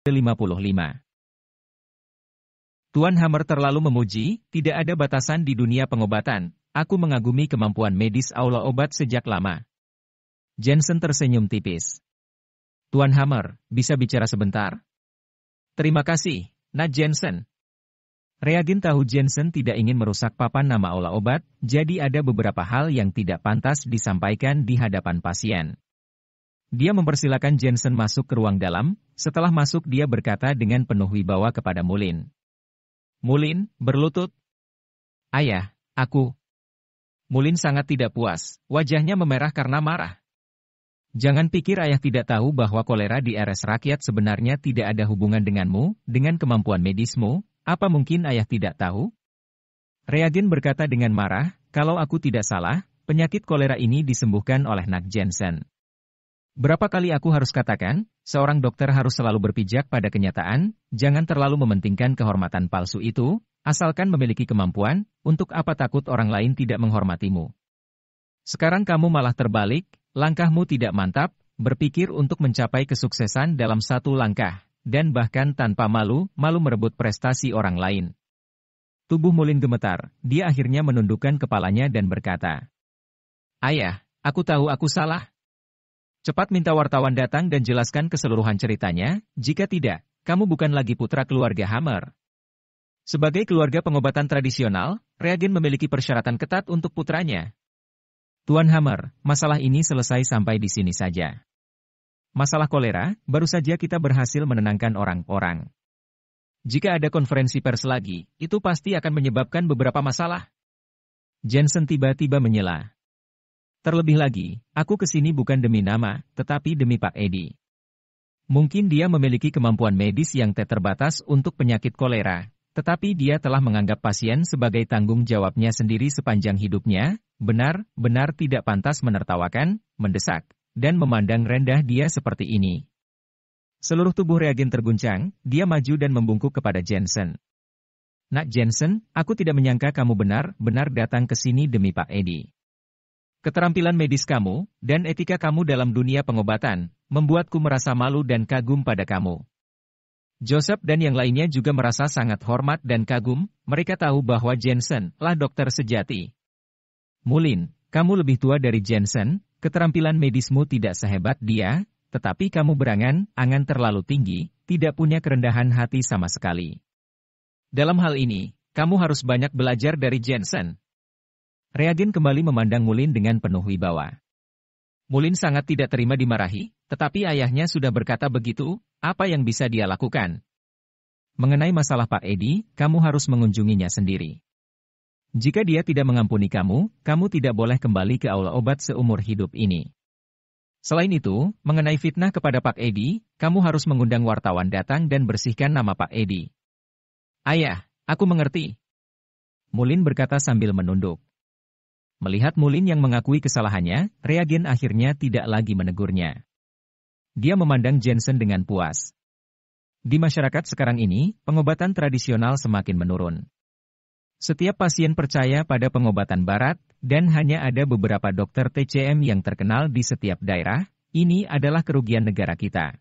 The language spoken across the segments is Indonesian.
55. Tuan Hammer terlalu memuji, tidak ada batasan di dunia pengobatan, aku mengagumi kemampuan medis aula obat sejak lama. Jensen tersenyum tipis. Tuan Hammer, bisa bicara sebentar? Terima kasih, Nat Jensen. Reagin tahu Jensen tidak ingin merusak papan nama aula obat, jadi ada beberapa hal yang tidak pantas disampaikan di hadapan pasien. Dia mempersilakan Jensen masuk ke ruang dalam, setelah masuk dia berkata dengan penuh wibawa kepada Mulin. Mulin, berlutut. Ayah, aku. Mulin sangat tidak puas, wajahnya memerah karena marah. Jangan pikir ayah tidak tahu bahwa kolera di RS rakyat sebenarnya tidak ada hubungan denganmu, dengan kemampuan medismu, apa mungkin ayah tidak tahu? Reagen berkata dengan marah, kalau aku tidak salah, penyakit kolera ini disembuhkan oleh Nak Jensen. Berapa kali aku harus katakan, seorang dokter harus selalu berpijak pada kenyataan, jangan terlalu mementingkan kehormatan palsu itu, asalkan memiliki kemampuan, untuk apa takut orang lain tidak menghormatimu. Sekarang kamu malah terbalik, langkahmu tidak mantap, berpikir untuk mencapai kesuksesan dalam satu langkah, dan bahkan tanpa malu, malu merebut prestasi orang lain. Tubuh Mulin gemetar, dia akhirnya menundukkan kepalanya dan berkata, Ayah, aku tahu aku salah, Cepat minta wartawan datang dan jelaskan keseluruhan ceritanya, jika tidak, kamu bukan lagi putra keluarga Hammer. Sebagai keluarga pengobatan tradisional, Reagen memiliki persyaratan ketat untuk putranya. Tuan Hammer, masalah ini selesai sampai di sini saja. Masalah kolera, baru saja kita berhasil menenangkan orang-orang. Jika ada konferensi pers lagi, itu pasti akan menyebabkan beberapa masalah. Jensen tiba-tiba menyela. Terlebih lagi, aku kesini bukan demi nama, tetapi demi Pak Edi. Mungkin dia memiliki kemampuan medis yang terbatas untuk penyakit kolera, tetapi dia telah menganggap pasien sebagai tanggung jawabnya sendiri sepanjang hidupnya, benar, benar tidak pantas menertawakan, mendesak, dan memandang rendah dia seperti ini. Seluruh tubuh reagen terguncang, dia maju dan membungkuk kepada Jensen. Nak Jensen, aku tidak menyangka kamu benar-benar datang ke sini demi Pak Edi. Keterampilan medis kamu, dan etika kamu dalam dunia pengobatan, membuatku merasa malu dan kagum pada kamu. Joseph dan yang lainnya juga merasa sangat hormat dan kagum, mereka tahu bahwa Jensen lah dokter sejati. Mulin, kamu lebih tua dari Jensen, keterampilan medismu tidak sehebat dia, tetapi kamu berangan, angan terlalu tinggi, tidak punya kerendahan hati sama sekali. Dalam hal ini, kamu harus banyak belajar dari Jensen, Reagen kembali memandang Mulin dengan penuh wibawa. Mulin sangat tidak terima dimarahi, tetapi ayahnya sudah berkata begitu, apa yang bisa dia lakukan? Mengenai masalah Pak Edi, kamu harus mengunjunginya sendiri. Jika dia tidak mengampuni kamu, kamu tidak boleh kembali ke aula obat seumur hidup ini. Selain itu, mengenai fitnah kepada Pak Edi, kamu harus mengundang wartawan datang dan bersihkan nama Pak Edi. Ayah, aku mengerti. Mulin berkata sambil menunduk. Melihat Mulin yang mengakui kesalahannya, Reagen akhirnya tidak lagi menegurnya. Dia memandang Jensen dengan puas. Di masyarakat sekarang ini, pengobatan tradisional semakin menurun. Setiap pasien percaya pada pengobatan barat, dan hanya ada beberapa dokter TCM yang terkenal di setiap daerah, ini adalah kerugian negara kita.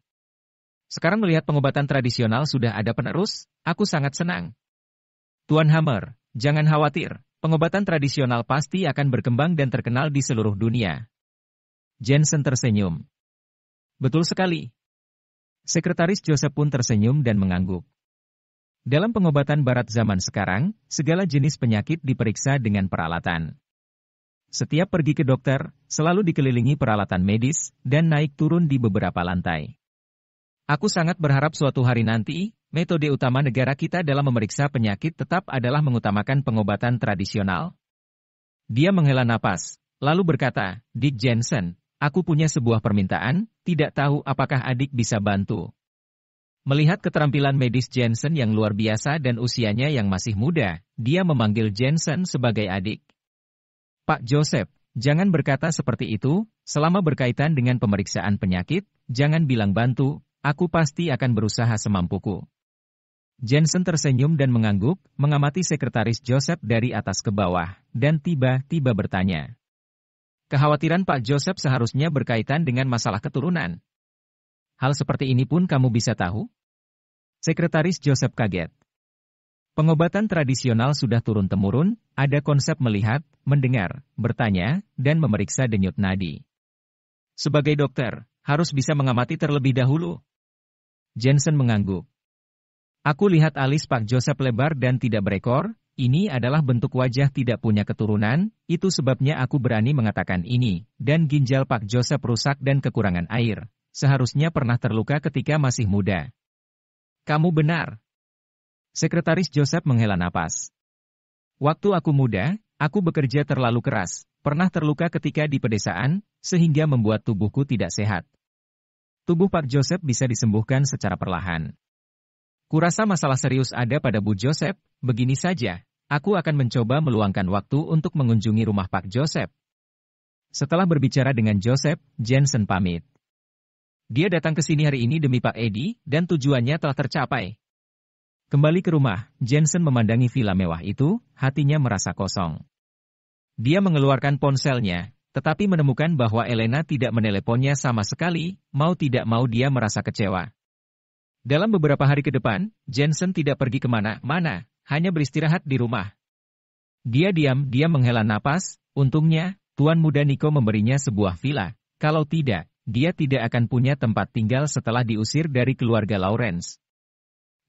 Sekarang melihat pengobatan tradisional sudah ada penerus, aku sangat senang. Tuan Hammer, jangan khawatir, Pengobatan tradisional pasti akan berkembang dan terkenal di seluruh dunia. Jensen tersenyum. Betul sekali. Sekretaris Joseph pun tersenyum dan mengangguk. Dalam pengobatan barat zaman sekarang, segala jenis penyakit diperiksa dengan peralatan. Setiap pergi ke dokter, selalu dikelilingi peralatan medis, dan naik turun di beberapa lantai. Aku sangat berharap suatu hari nanti, metode utama negara kita dalam memeriksa penyakit tetap adalah mengutamakan pengobatan tradisional. Dia menghela napas, lalu berkata, Dick Jensen, aku punya sebuah permintaan, tidak tahu apakah adik bisa bantu. Melihat keterampilan medis Jensen yang luar biasa dan usianya yang masih muda, dia memanggil Jensen sebagai adik. Pak Joseph, jangan berkata seperti itu, selama berkaitan dengan pemeriksaan penyakit, jangan bilang bantu, Aku pasti akan berusaha semampuku. Jensen tersenyum dan mengangguk, mengamati sekretaris Joseph dari atas ke bawah, dan tiba-tiba bertanya. Kekhawatiran Pak Joseph seharusnya berkaitan dengan masalah keturunan. Hal seperti ini pun kamu bisa tahu? Sekretaris Joseph kaget. Pengobatan tradisional sudah turun-temurun, ada konsep melihat, mendengar, bertanya, dan memeriksa denyut nadi. Sebagai dokter, harus bisa mengamati terlebih dahulu. Jensen mengangguk. Aku lihat alis Pak Joseph lebar dan tidak berekor, ini adalah bentuk wajah tidak punya keturunan, itu sebabnya aku berani mengatakan ini, dan ginjal Pak Joseph rusak dan kekurangan air. Seharusnya pernah terluka ketika masih muda. Kamu benar. Sekretaris Joseph menghela napas. Waktu aku muda, aku bekerja terlalu keras, pernah terluka ketika di pedesaan, sehingga membuat tubuhku tidak sehat. Tubuh Pak Joseph bisa disembuhkan secara perlahan. Kurasa masalah serius ada pada Bu Joseph, begini saja, aku akan mencoba meluangkan waktu untuk mengunjungi rumah Pak Joseph. Setelah berbicara dengan Joseph, Jensen pamit. Dia datang ke sini hari ini demi Pak Edi, dan tujuannya telah tercapai. Kembali ke rumah, Jensen memandangi villa mewah itu, hatinya merasa kosong. Dia mengeluarkan ponselnya, tetapi menemukan bahwa Elena tidak meneleponnya sama sekali, mau tidak mau dia merasa kecewa. Dalam beberapa hari ke depan, Jensen tidak pergi kemana-mana, hanya beristirahat di rumah. Dia diam dia menghela napas, untungnya, tuan muda Niko memberinya sebuah villa. Kalau tidak, dia tidak akan punya tempat tinggal setelah diusir dari keluarga Lawrence.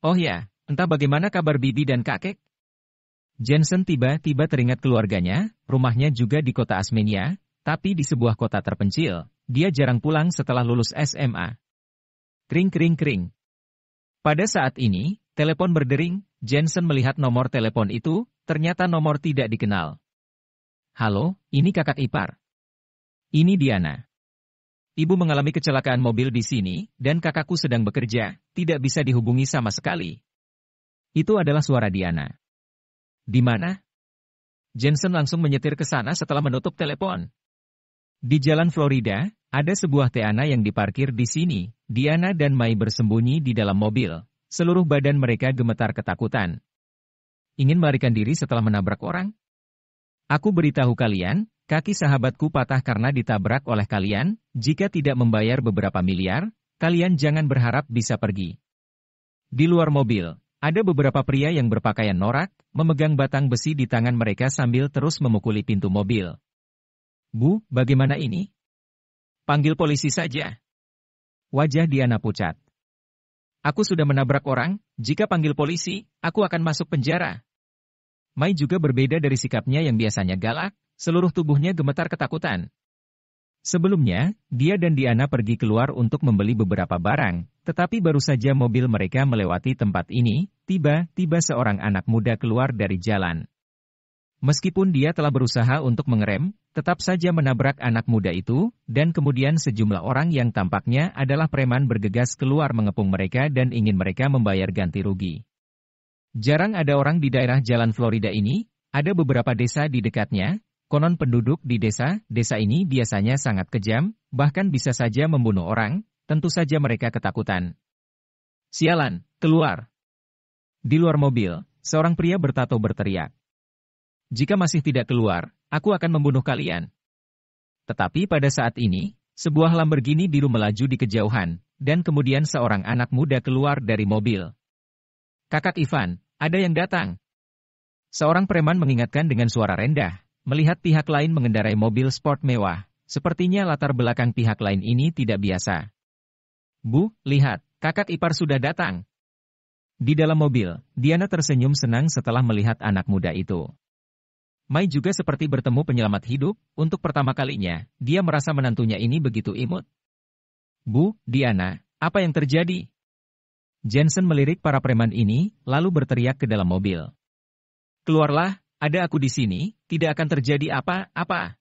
Oh ya, entah bagaimana kabar bibi dan kakek? Jensen tiba-tiba teringat keluarganya, rumahnya juga di kota Asmenia, tapi di sebuah kota terpencil, dia jarang pulang setelah lulus SMA. Kring kring kring. Pada saat ini, telepon berdering, Jensen melihat nomor telepon itu, ternyata nomor tidak dikenal. Halo, ini kakak ipar. Ini Diana. Ibu mengalami kecelakaan mobil di sini, dan kakakku sedang bekerja, tidak bisa dihubungi sama sekali. Itu adalah suara Diana. Di mana? Jensen langsung menyetir ke sana setelah menutup telepon. Di jalan Florida, ada sebuah Teana yang diparkir di sini. Diana dan Mai bersembunyi di dalam mobil. Seluruh badan mereka gemetar ketakutan. Ingin melarikan diri setelah menabrak orang? Aku beritahu kalian, kaki sahabatku patah karena ditabrak oleh kalian. Jika tidak membayar beberapa miliar, kalian jangan berharap bisa pergi. Di luar mobil, ada beberapa pria yang berpakaian norak, memegang batang besi di tangan mereka sambil terus memukuli pintu mobil. Bu, bagaimana ini? Panggil polisi saja. Wajah Diana pucat. Aku sudah menabrak orang, jika panggil polisi, aku akan masuk penjara. Mai juga berbeda dari sikapnya yang biasanya galak, seluruh tubuhnya gemetar ketakutan. Sebelumnya, dia dan Diana pergi keluar untuk membeli beberapa barang, tetapi baru saja mobil mereka melewati tempat ini, tiba-tiba seorang anak muda keluar dari jalan. Meskipun dia telah berusaha untuk mengerem, tetap saja menabrak anak muda itu, dan kemudian sejumlah orang yang tampaknya adalah preman bergegas keluar mengepung mereka dan ingin mereka membayar ganti rugi. Jarang ada orang di daerah jalan Florida ini, ada beberapa desa di dekatnya, konon penduduk di desa, desa ini biasanya sangat kejam, bahkan bisa saja membunuh orang, tentu saja mereka ketakutan. Sialan, keluar! Di luar mobil, seorang pria bertato berteriak. Jika masih tidak keluar, aku akan membunuh kalian. Tetapi pada saat ini, sebuah Lamborghini biru melaju di kejauhan, dan kemudian seorang anak muda keluar dari mobil. Kakak Ivan, ada yang datang. Seorang preman mengingatkan dengan suara rendah, melihat pihak lain mengendarai mobil sport mewah. Sepertinya latar belakang pihak lain ini tidak biasa. Bu, lihat, kakak ipar sudah datang. Di dalam mobil, Diana tersenyum senang setelah melihat anak muda itu. Mai juga seperti bertemu penyelamat hidup, untuk pertama kalinya, dia merasa menantunya ini begitu imut. Bu, Diana, apa yang terjadi? Jensen melirik para preman ini, lalu berteriak ke dalam mobil. Keluarlah, ada aku di sini, tidak akan terjadi apa-apa.